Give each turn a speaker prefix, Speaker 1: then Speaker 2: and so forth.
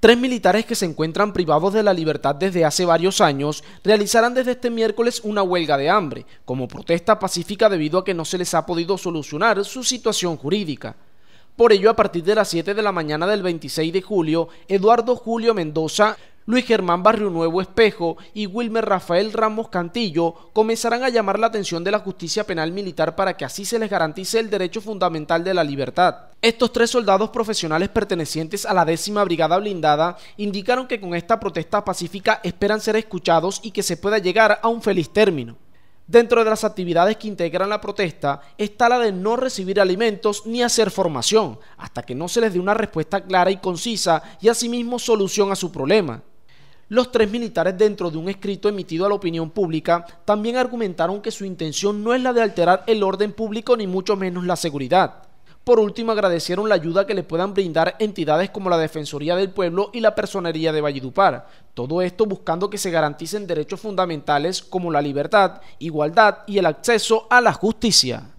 Speaker 1: Tres militares que se encuentran privados de la libertad desde hace varios años realizarán desde este miércoles una huelga de hambre, como protesta pacífica debido a que no se les ha podido solucionar su situación jurídica. Por ello, a partir de las 7 de la mañana del 26 de julio, Eduardo Julio Mendoza, Luis Germán Barrio Nuevo Espejo y Wilmer Rafael Ramos Cantillo comenzarán a llamar la atención de la justicia penal militar para que así se les garantice el derecho fundamental de la libertad. Estos tres soldados profesionales pertenecientes a la décima brigada blindada indicaron que con esta protesta pacífica esperan ser escuchados y que se pueda llegar a un feliz término. Dentro de las actividades que integran la protesta está la de no recibir alimentos ni hacer formación, hasta que no se les dé una respuesta clara y concisa y asimismo solución a su problema. Los tres militares dentro de un escrito emitido a la opinión pública también argumentaron que su intención no es la de alterar el orden público ni mucho menos la seguridad. Por último, agradecieron la ayuda que le puedan brindar entidades como la Defensoría del Pueblo y la Personería de Valledupar. Todo esto buscando que se garanticen derechos fundamentales como la libertad, igualdad y el acceso a la justicia.